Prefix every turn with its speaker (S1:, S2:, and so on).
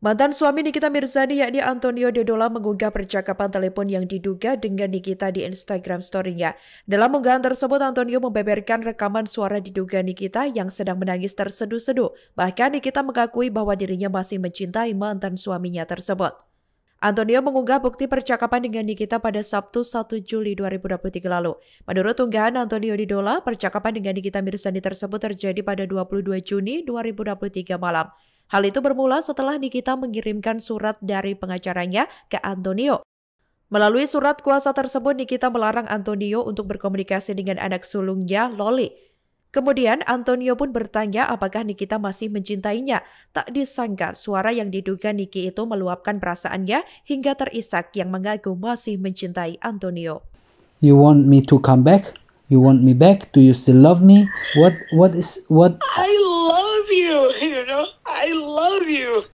S1: Mantan suami Nikita Mirzani yakni Antonio Dedola mengunggah percakapan telepon yang diduga dengan Nikita di Instagram story-nya. Dalam unggahan tersebut, Antonio membeberkan rekaman suara diduga Nikita yang sedang menangis terseduh-seduh. Bahkan Nikita mengakui bahwa dirinya masih mencintai mantan suaminya tersebut. Antonio mengunggah bukti percakapan dengan Nikita pada Sabtu 1 Juli 2023 lalu. Menurut unggahan Antonio Didola, percakapan dengan Nikita Mirzani tersebut terjadi pada 22 Juni 2023 malam. Hal itu bermula setelah Nikita mengirimkan surat dari pengacaranya ke Antonio. Melalui surat kuasa tersebut, Nikita melarang Antonio untuk berkomunikasi dengan anak sulungnya, Loli. Kemudian Antonio pun bertanya apakah Nikita masih mencintainya. Tak disangka suara yang diduga Niki itu meluapkan perasaannya hingga terisak yang mengaku masih mencintai Antonio.
S2: You want me to come back? You want me back? Do you still love me? What what is what
S3: I love you, you know, I love you.